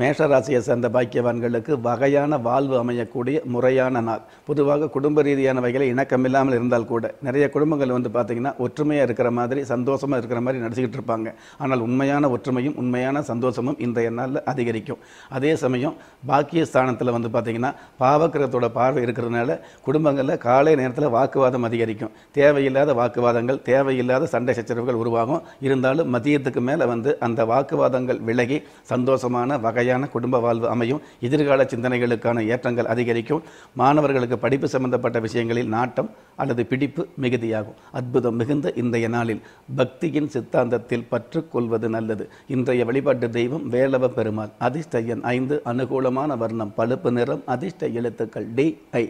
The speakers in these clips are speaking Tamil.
மேஷராசியை சேர்ந்த பாக்கியவான்களுக்கு வகையான வாழ்வு அமையக்கூடிய முறையான நாள் பொதுவாக குடும்ப ரீதியான வகையில் இணக்கம் இல்லாமல் இருந்தால் கூட நிறைய குடும்பங்கள் வந்து பார்த்திங்கன்னா ஒற்றுமையாக இருக்கிற மாதிரி சந்தோஷமாக இருக்கிற மாதிரி நடிச்சுக்கிட்டு இருப்பாங்க ஆனால் உண்மையான ஒற்றுமையும் உண்மையான சந்தோஷமும் இன்றைய நாளில் அதிகரிக்கும் அதே சமயம் பாக்கிய ஸ்தானத்தில் வந்து பார்த்திங்கன்னா பாவக்கிரகத்தோட பார்வை இருக்கிறதுனால குடும்பங்களில் காலை நேரத்தில் வாக்குவாதம் அதிகரிக்கும் தேவையில்லாத வாக்குவாதங்கள் தேவையில்லாத சண்டை சச்சரவுகள் உருவாகும் இருந்தாலும் மதியத்துக்கு மேலே வந்து அந்த வாக்குவாதங்கள் விலகி சந்தோஷமான வகை முறையான குடும்ப வாழ்வு அமையும் எதிர்கால சிந்தனைகளுக்கான ஏற்றங்கள் அதிகரிக்கும் மாணவர்களுக்கு படிப்பு சம்பந்தப்பட்ட விஷயங்களில் நாட்டம் அல்லது பிடிப்பு மிகுதியாகும் அற்புதம் மிகுந்த இன்றைய நாளில் பக்தியின் சித்தாந்தத்தில் பற்றுக்கொள்வது நல்லது இன்றைய வழிபாட்டு தெய்வம் வேலவ பெருமாள் அதிர்ஷ்டயன் ஐந்து அனுகூலமான வர்ணம் பழுப்பு நிறம் அதிர்ஷ்ட எழுத்துக்கள் டி ஐ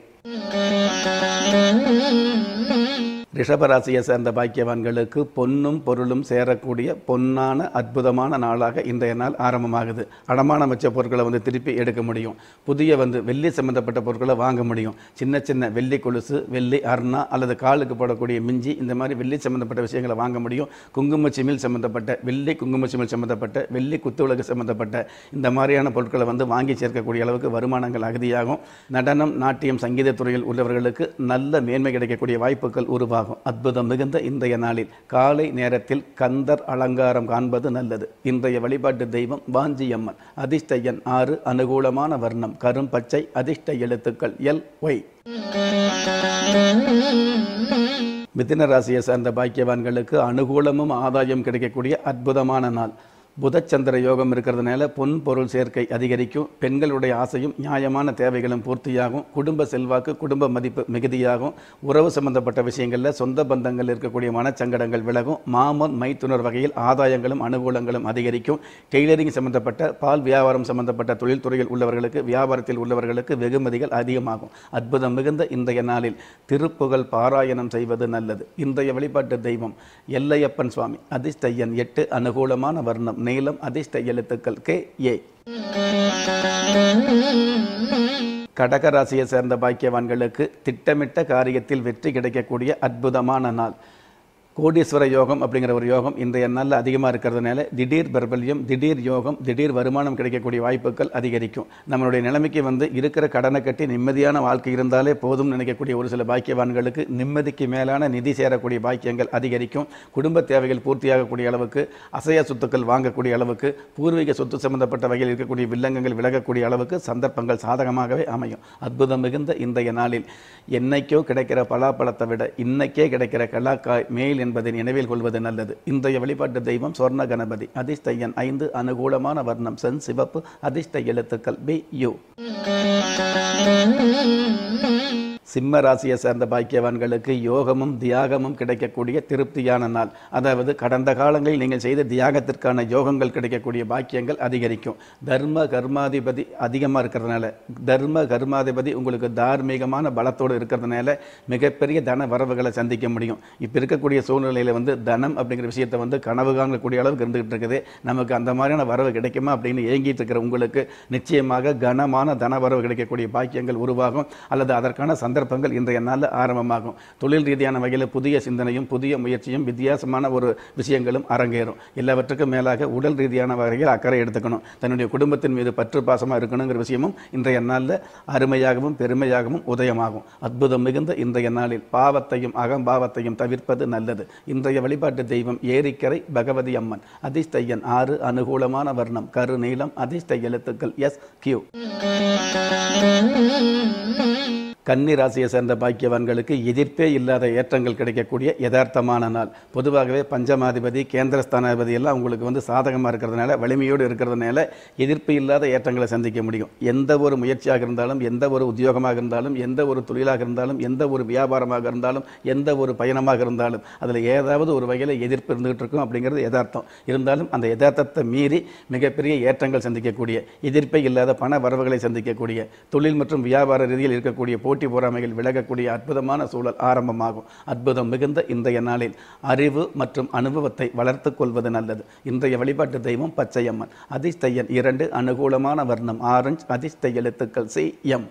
ரிஷபராசியை சேர்ந்த பாக்கியவான்களுக்கு பொன்னும் பொருளும் சேரக்கூடிய பொன்னான அற்புதமான நாளாக இன்றைய நாள் ஆரம்பமாகுது அடமான வச்ச பொருட்களை வந்து திருப்பி எடுக்க முடியும் புதிய வந்து வெள்ளி சம்மந்தப்பட்ட பொருட்களை வாங்க முடியும் சின்ன சின்ன வெள்ளி கொலுசு வெள்ளி அர்ணா அல்லது காலுக்கு போடக்கூடிய மிஞ்சி இந்த மாதிரி வெள்ளி சம்மந்தப்பட்ட விஷயங்களை வாங்க முடியும் குங்கும சிமில் சம்மந்தப்பட்ட வெள்ளி குங்கும சிமில் சம்மந்தப்பட்ட வெள்ளி குத்துவிளக்கு சம்மந்தப்பட்ட இந்த மாதிரியான பொருட்களை வந்து வாங்கி சேர்க்கக்கூடிய அளவுக்கு வருமானங்கள் அகதியாகும் நடனம் நாட்டியம் சங்கீத துறையில் உள்ளவர்களுக்கு நல்ல மேன்மை கிடைக்கக்கூடிய வாய்ப்புகள் உருவாகும் ஆகும் அற்புதம் மிகுந்த இன்றைய நாளில் காலை நேரத்தில் கந்தர் அலங்காரம் காண்பது நல்லது இன்றைய வழிபாட்டு தெய்வம் வாஞ்சியம்மன் அதிர்ஷ்ட எண் ஆறு அனுகூலமான வர்ணம் கரும் பச்சை அதிர்ஷ்ட எழுத்துக்கள் எல் ஒய் மிதின ராசியை சார்ந்த பாக்கியவான்களுக்கு அனுகூலமும் ஆதாயம் கிடைக்கக்கூடிய அற்புதமான நாள் புதச்சந்திர யோகம் இருக்கிறதுனால பொன் பொருள் சேர்க்கை அதிகரிக்கும் பெண்களுடைய ஆசையும் நியாயமான தேவைகளும் பூர்த்தியாகும் குடும்ப செல்வாக்கு குடும்ப மதிப்பு மிகுதியாகும் உறவு சம்பந்தப்பட்ட விஷயங்களில் சொந்த பந்தங்கள் இருக்கக்கூடிய மனச்சங்கடங்கள் விலகும் மாமன் மைத்துணர் வகையில் ஆதாயங்களும் அனுகூலங்களும் அதிகரிக்கும் டெய்லரிங் சம்பந்தப்பட்ட பால் வியாபாரம் சம்பந்தப்பட்ட தொழில்துறையில் உள்ளவர்களுக்கு வியாபாரத்தில் உள்ளவர்களுக்கு வெகுமதிகள் அதிகமாகும் அற்புதம் மிகுந்த இன்றைய நாளில் திருப்புகழ் பாராயணம் செய்வது நல்லது இன்றைய வழிபாட்டு தெய்வம் எல்லையப்பன் சுவாமி அதிர்ஷ்டையன் எட்டு அனுகூலமான வர்ணம் நீளம் அதிர்ஷ்ட எழுத்துக்கள் கே ஏ கடகராசியை சேர்ந்த பாக்கியவான்களுக்கு திட்டமிட்ட காரியத்தில் வெற்றி கிடைக்கக்கூடிய அற்புதமான நாள் கோடீஸ்வர யோகம் அப்படிங்கிற ஒரு யோகம் இன்றைய நாளில் அதிகமாக இருக்கிறதுனால திடீர் பிரபல்யம் திடீர் யோகம் திடீர் வருமானம் கிடைக்கக்கூடிய வாய்ப்புகள் அதிகரிக்கும் நம்மளுடைய நிலைமைக்கு வந்து இருக்கிற கடனை கட்டி நிம்மதியான வாழ்க்கை இருந்தாலே போதும் நினைக்கக்கூடிய ஒரு சில பாக்கியவான்களுக்கு நிம்மதிக்கு மேலான நிதி சேரக்கூடிய பாக்கியங்கள் அதிகரிக்கும் குடும்ப தேவைகள் பூர்த்தியாகக்கூடிய அளவுக்கு அசைய சொத்துக்கள் வாங்கக்கூடிய அளவுக்கு பூர்வீக சொத்து சம்பந்தப்பட்ட வகையில் இருக்கக்கூடிய வில்லங்கங்கள் விலகக்கூடிய அளவுக்கு சந்தர்ப்பங்கள் சாதகமாகவே அமையும் அற்புதம் மிகுந்த இன்றைய நாளில் என்னைக்கோ கிடைக்கிற பலாப்பழத்தை விட இன்னைக்கே கிடைக்கிற கலாக்காய் மேல் என்பதை நினைவில் கொள்வது நல்லது இன்றைய வழிபாட்டு தெய்வம் சொர்ண கணபதி அதிர்ஷ்ட ஐந்து அனுகூலமான வர்ணம் சென் சிவப்பு அதிர்ஷ்ட எழுத்துக்கள் பி யூ சிம்ம ராசியை சேர்ந்த பாக்கியவான்களுக்கு யோகமும் தியாகமும் கிடைக்கக்கூடிய திருப்தியான நாள் அதாவது கடந்த காலங்களில் நீங்கள் செய்த தியாகத்திற்கான யோகங்கள் கிடைக்கக்கூடிய பாக்கியங்கள் அதிகரிக்கும் தர்ம கர்மாதிபதி அதிகமாக இருக்கிறதுனால தர்ம கர்மாதிபதி உங்களுக்கு தார்மீகமான பலத்தோடு இருக்கிறதுனால மிகப்பெரிய தன வரவுகளை சந்திக்க முடியும் இப்போ இருக்கக்கூடிய சூழ்நிலையில் வந்து தனம் அப்படிங்கிற விஷயத்தை வந்து கனவு காணக்கூடிய அளவுக்கு இருந்துகிட்டு இருக்குது நமக்கு அந்த மாதிரியான வரவு கிடைக்குமா அப்படின்னு ஏங்கிட்டு இருக்கிற உங்களுக்கு நிச்சயமாக கனமான தன வரவு கிடைக்கக்கூடிய பாக்கியங்கள் உருவாகும் அல்லது அதற்கான சந்தர்ப்பம் சந்தர்ப்பங்கள் இன்றைய நாளில் ஆரம்பமாகும் தொழில் ரீதியான வகையில் புதிய சிந்தனையும் புதிய முயற்சியும் வித்தியாசமான ஒரு விஷயங்களும் அரங்கேறும் எல்லாவற்றுக்கும் மேலாக உடல் ரீதியான வகையில் அக்கறை எடுத்துக்கணும் தன்னுடைய குடும்பத்தின் மீது பற்று பாசமாக இருக்கணுங்கிற விஷயமும் இன்றைய நாளில் அருமையாகவும் பெருமையாகவும் உதயமாகும் அற்புதம் மிகுந்த இன்றைய நாளில் பாவத்தையும் அகம்பாவத்தையும் தவிர்ப்பது நல்லது இன்றைய வழிபாட்டு தெய்வம் ஏரிக்கரை பகவதி அம்மன் அதிஷ்டையன் ஆறு அனுகூலமான வர்ணம் கரு நீளம் அதிர்ஷ்ட எழுத்துக்கள் எஸ் கியூ கன்னி ராசியை சேர்ந்த பாக்கியவான்களுக்கு எதிர்ப்பே இல்லாத ஏற்றங்கள் கிடைக்கக்கூடிய யதார்த்தமான நாள் பொதுவாகவே பஞ்சமாதிபதி கேந்திரஸ்தானாதிபதி எல்லாம் உங்களுக்கு வந்து சாதகமாக இருக்கிறதுனால வலிமையோடு இருக்கிறதுனால எதிர்ப்பு இல்லாத ஏற்றங்களை சந்திக்க முடியும் எந்த ஒரு முயற்சியாக இருந்தாலும் எந்த ஒரு உத்தியோகமாக இருந்தாலும் எந்த ஒரு தொழிலாக இருந்தாலும் எந்த ஒரு வியாபாரமாக இருந்தாலும் எந்த ஒரு பயணமாக இருந்தாலும் அதில் ஏதாவது ஒரு வகையில் எதிர்ப்பு இருந்துகிட்டு இருக்கும் அப்படிங்கிறது யதார்த்தம் இருந்தாலும் அந்த யதார்த்தத்தை மீறி மிகப்பெரிய ஏற்றங்கள் சந்திக்கக்கூடிய எதிர்ப்பை இல்லாத பண வரவுகளை சந்திக்கக்கூடிய தொழில் மற்றும் வியாபார ரீதியில் இருக்கக்கூடிய போ போட்டி பொறாமைகள் விலகக்கூடிய அற்புதமான சூழல் ஆரம்பமாகும் அற்புதம் மிகுந்த இன்றைய நாளில் அறிவு மற்றும் அனுபவத்தை வளர்த்து கொள்வது நல்லது இன்றைய வழிபாட்டு தெய்வம் பச்சையம்மன் அதிஷ்டையன் இரண்டு அனுகூலமான வர்ணம் ஆரஞ்சு அதிர்ஷ்ட எழுத்துக்கள் சி எம்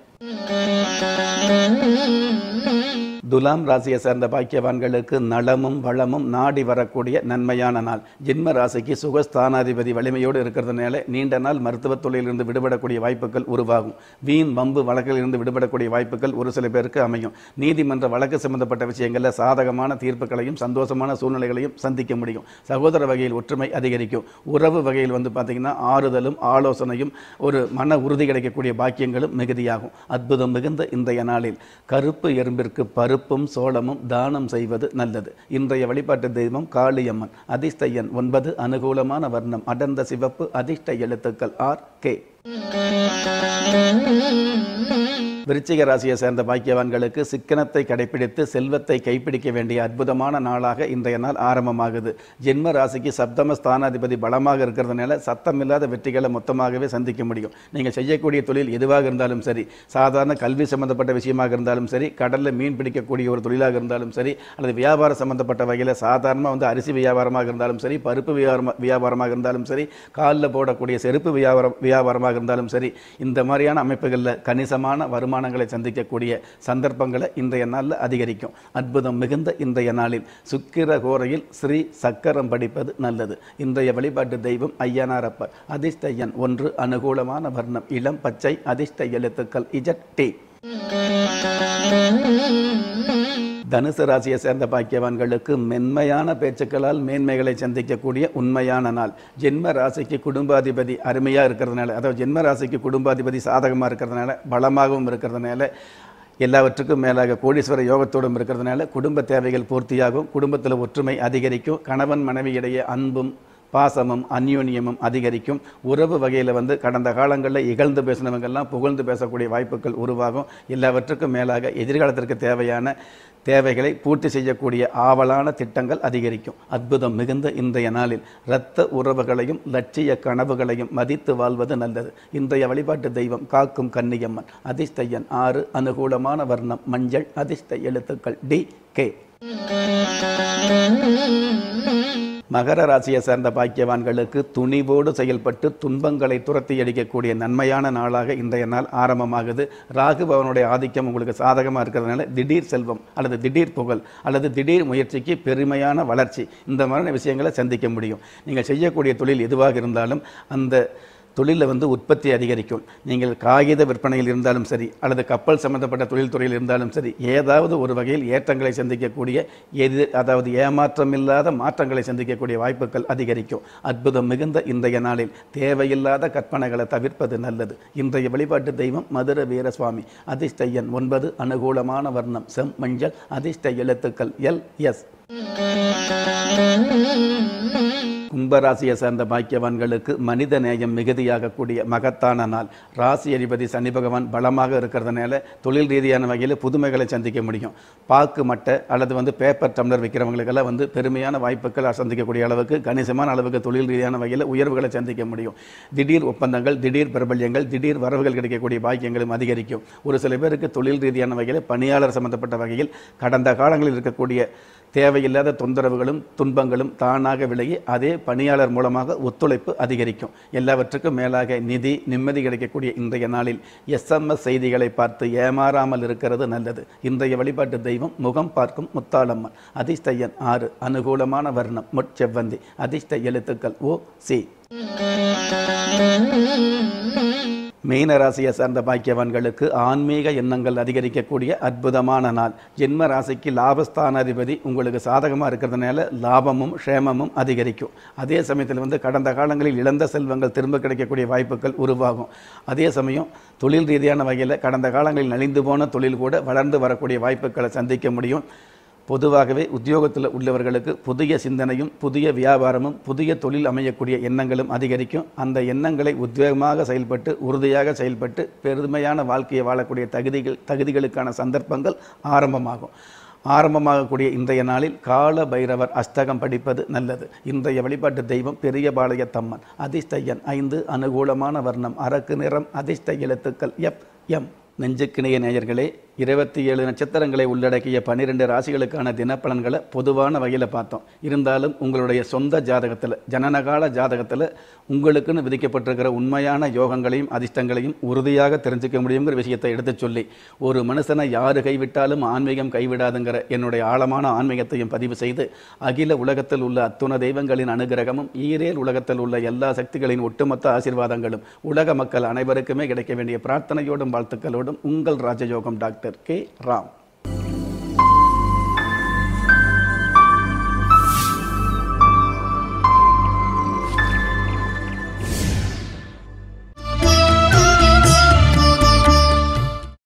துலாம் ராசியை சேர்ந்த பாக்கியவான்களுக்கு நலமும் வளமும் நாடி வரக்கூடிய நன்மையான நாள் ஜென்ம ராசிக்கு சுகஸ்தானாதிபதி வலிமையோடு இருக்கிறதுனால நீண்ட நாள் மருத்துவத் தொழிலிருந்து விடுபடக்கூடிய வாய்ப்புகள் உருவாகும் வீண் வம்பு வழக்கிலிருந்து விடுபடக்கூடிய வாய்ப்புகள் ஒரு சில பேருக்கு அமையும் நீதிமன்ற வழக்கு சம்பந்தப்பட்ட விஷயங்களில் சாதகமான தீர்ப்புகளையும் சந்தோஷமான சூழ்நிலைகளையும் சந்திக்க முடியும் சகோதர வகையில் ஒற்றுமை அதிகரிக்கும் உறவு வகையில் வந்து பார்த்திங்கன்னா ஆறுதலும் ஆலோசனையும் ஒரு மன உறுதி கிடைக்கக்கூடிய பாக்கியங்களும் மிகுதியாகும் அற்புதம் மிகுந்த இன்றைய நாளில் கருப்பு எறும்பிற்கு பரு பருப்பும் சோளமும் தானம் செய்வது நல்லது இன்றைய வழிபாட்டு தெய்வம் காளியம்மன் அதிஷ்டையன் ஒன்பது அனுகூலமான வர்ணம் அடர்ந்த சிவப்பு அதிர்ஷ்ட எழுத்துக்கள் ஆர் கே விருச்சிக ராசியை சேர்ந்த பாக்கியவான்களுக்கு சிக்கனத்தை கடைபிடித்து செல்வத்தை கைப்பிடிக்க வேண்டிய அற்புதமான நாளாக இன்றைய நாள் ஆரம்பமாகுது ஜென்ம ராசிக்கு சப்தம ஸ்தானாதிபதி பலமாக இருக்கிறதுனால சத்தம் இல்லாத வெற்றிகளை மொத்தமாகவே சந்திக்க முடியும் நீங்கள் செய்யக்கூடிய தொழில் எதுவாக இருந்தாலும் சரி சாதாரண கல்வி சம்பந்தப்பட்ட விஷயமாக இருந்தாலும் சரி கடலில் மீன் பிடிக்கக்கூடிய ஒரு தொழிலாக இருந்தாலும் சரி அல்லது வியாபாரம் சம்பந்தப்பட்ட வகையில் சாதாரணமாக வந்து அரிசி வியாபாரமாக இருந்தாலும் சரி பருப்பு வியாபாரம் வியாபாரமாக இருந்தாலும் சரி காலில் போடக்கூடிய செருப்பு வியாபாரம் வியாபாரமாக இருந்தாலும் சரி இந்த மாதிரியான அமைப்புகளில் கணிசமான வருமானம் அவமானங்களை சந்திக்கக்கூடிய சந்தர்ப்பங்களை இன்றைய நாளில் அதிகரிக்கும் அற்புதம் மிகுந்த இன்றைய நாளில் சுக்கிர கோரையில் ஸ்ரீ சக்கரம் படிப்பது நல்லது இன்றைய வழிபாட்டு தெய்வம் ஐயனாரப்பர் அதிஷ்டையன் ஒன்று அனுகூலமான வர்ணம் இளம் பச்சை அதிர்ஷ்ட எழுத்துக்கள் இஜட் டி தனுசு ராசியை சேர்ந்த பாக்கியவான்களுக்கு மென்மையான பேச்சுக்களால் மேன்மைகளை சந்திக்கக்கூடிய உண்மையான நாள் ஜென்ம ராசிக்கு குடும்பாதிபதி அருமையாக இருக்கிறதுனால அதாவது ஜென்ம ராசிக்கு குடும்பாதிபதி சாதகமாக இருக்கிறதுனால பலமாகவும் இருக்கிறதுனால எல்லாவற்றுக்கும் மேலாக கோடீஸ்வர யோகத்தோடும் இருக்கிறதுனால குடும்ப தேவைகள் பூர்த்தியாகும் குடும்பத்தில் ஒற்றுமை அதிகரிக்கும் கணவன் மனைவி இடையே அன்பும் பாசமும் அந்யோன்யமும் அதிகரிக்கும் உறவு வகையில் வந்து கடந்த காலங்களில் இகழ்ந்து பேசினவங்கெல்லாம் புகழ்ந்து பேசக்கூடிய வாய்ப்புகள் உருவாகும் எல்லாவற்றுக்கும் மேலாக எதிர்காலத்திற்கு தேவையான தேவைகளை பூர்த்தி செய்யக்கூடிய ஆவலான திட்டங்கள் அதிகரிக்கும் அற்புதம் மிகுந்த இன்றைய நாளில் இரத்த உறவுகளையும் லட்சிய கனவுகளையும் மதித்து வாழ்வது நல்லது இன்றைய வழிபாட்டு தெய்வம் காக்கும் கன்னியம்மன் அதிர்ஷ்டையன் ஆறு அனுகூலமான வர்ணம் மஞ்சள் அதிர்ஷ்ட எழுத்துக்கள் டி கே மகர ராசியை சேர்ந்த பாக்கியவான்களுக்கு துணிவோடு செயல்பட்டு துன்பங்களை துரத்தி அடிக்கக்கூடிய நன்மையான நாளாக இன்றைய நாள் ஆரம்பமாகுது ராகு பவனுடைய ஆதிக்கம் உங்களுக்கு சாதகமாக இருக்கிறதுனால திடீர் செல்வம் அல்லது திடீர் புகழ் அல்லது திடீர் முயற்சிக்கு பெருமையான வளர்ச்சி இந்த மாதிரியான விஷயங்களை சந்திக்க முடியும் நீங்கள் செய்யக்கூடிய தொழில் எதுவாக இருந்தாலும் அந்த தொழிலில் வந்து உற்பத்தி அதிகரிக்கும் நீங்கள் காகித விற்பனையில் இருந்தாலும் சரி அல்லது கப்பல் சம்பந்தப்பட்ட தொழில்துறையில் இருந்தாலும் சரி ஏதாவது ஒரு வகையில் ஏற்றங்களை சந்திக்கக்கூடிய எது அதாவது ஏமாற்றம் இல்லாத மாற்றங்களை சந்திக்கக்கூடிய வாய்ப்புகள் அதிகரிக்கும் அற்புதம் மிகுந்த இன்றைய நாளில் தேவையில்லாத கற்பனைகளை தவிர்ப்பது நல்லது இன்றைய வழிபாட்டு தெய்வம் மதுர வீரசுவாமி அதிர்ஷ்டையன் ஒன்பது அனுகூலமான வர்ணம் செம் மஞ்சள் அதிர்ஷ்ட எழுத்துக்கள் எல் எஸ் கும்பராசியை சேர்ந்த பாக்கியவான்களுக்கு மனித நேயம் மிகுதியாகக்கூடிய மகத்தான நாள் ராசி அதிபதி சனி பகவான் பலமாக இருக்கிறதுனால தொழில் ரீதியான வகையில் புதுமைகளை சந்திக்க முடியும் பாக்கு மட்டை அல்லது வந்து பேப்பர் டம்ளர் விற்கிறவங்களுக்கெல்லாம் வந்து பெருமையான வாய்ப்புகள் சந்திக்கக்கூடிய அளவுக்கு கணிசமான அளவுக்கு தொழில் ரீதியான வகையில் உயர்வுகளை சந்திக்க முடியும் திடீர் ஒப்பந்தங்கள் திடீர் பிரபல்யங்கள் திடீர் வரவுகள் கிடைக்கக்கூடிய பாக்கியங்களும் அதிகரிக்கும் ஒரு சில பேருக்கு தொழில் ரீதியான வகையில் பணியாளர் சம்பந்தப்பட்ட வகையில் கடந்த காலங்களில் இருக்கக்கூடிய தேவையில்லாத தொந்தரவுகளும் துன்பங்களும் தானாக விலகி அதே பணியாளர் மூலமாக ஒத்துழைப்பு அதிகரிக்கும் எல்லாவற்றுக்கும் மேலாக நிதி நிம்மதி கிடைக்கக்கூடிய இன்றைய நாளில் எஸ்எம்எஸ் செய்திகளை பார்த்து ஏமாறாமல் இருக்கிறது நல்லது இன்றைய வழிபாட்டு தெய்வம் முகம் பார்க்கும் முத்தாளம்மன் அதிர்ஷ்ட எண் ஆறு அனுகூலமான வர்ணம் முட்செவ்வந்தி அதிர்ஷ்ட எழுத்துக்கள் ஓ சி மீன ராசியை சார்ந்த பாக்கியவான்களுக்கு ஆன்மீக எண்ணங்கள் அதிகரிக்கக்கூடிய அற்புதமான நாள் ஜென்ம ராசிக்கு லாபஸ்தான அதிபதி உங்களுக்கு சாதகமாக இருக்கிறதுனால லாபமும் க்ஷேமமும் அதிகரிக்கும் அதே சமயத்தில் வந்து கடந்த காலங்களில் இழந்த செல்வங்கள் திரும்ப கிடைக்கக்கூடிய வாய்ப்புகள் உருவாகும் அதே சமயம் தொழில் ரீதியான வகையில் கடந்த காலங்களில் நலிந்து போன தொழில் கூட வளர்ந்து வரக்கூடிய வாய்ப்புகளை சந்திக்க முடியும் பொதுவாகவே உத்தியோகத்தில் உள்ளவர்களுக்கு புதிய சிந்தனையும் புதிய வியாபாரமும் புதிய தொழில் அமையக்கூடிய எண்ணங்களும் அதிகரிக்கும் அந்த எண்ணங்களை உத்வேகமாக செயல்பட்டு உறுதியாக செயல்பட்டு பெருமையான வாழ்க்கையை வாழக்கூடிய தகுதிகள் தகுதிகளுக்கான சந்தர்ப்பங்கள் ஆரம்பமாகும் ஆரம்பமாகக்கூடிய இன்றைய நாளில் கால பைரவர் அஸ்தகம் படிப்பது நல்லது இன்றைய வழிபாட்டு தெய்வம் பெரியபாளையத்தம்மன் அதிர்ஷ்டையன் ஐந்து அனுகூலமான வர்ணம் அரக்கு நிறம் அதிர்ஷ்ட எழுத்துக்கள் எப் எம் நெஞ்சுக்கிணைய நேயர்களே இருபத்தி ஏழு நட்சத்திரங்களை உள்ளடக்கிய பன்னிரெண்டு ராசிகளுக்கான தினப்பலன்களை பொதுவான வகையில் பார்த்தோம் இருந்தாலும் உங்களுடைய சொந்த ஜாதகத்தில் ஜனனகால ஜாதகத்தில் உங்களுக்குன்னு விதிக்கப்பட்டிருக்கிற உண்மையான யோகங்களையும் அதிர்ஷ்டங்களையும் உறுதியாக தெரிஞ்சுக்க முடியுங்கிற விஷயத்தை எடுத்துச் சொல்லி ஒரு மனுஷனை யார் கைவிட்டாலும் ஆன்மீகம் கைவிடாதுங்கிற என்னுடைய ஆழமான ஆன்மீகத்தையும் பதிவு செய்து அகில உலகத்தில் உள்ள அத்துண தெய்வங்களின் அனுகிரகமும் ஈரேல் உலகத்தில் உள்ள எல்லா சக்திகளின் ஒட்டுமொத்த ஆசீர்வாதங்களும் உலக மக்கள் அனைவருக்குமே கிடைக்க வேண்டிய பிரார்த்தனையோடும் வாழ்த்துக்களோடும் உங்கள் ராஜயோகம் டாக்டர் करके राम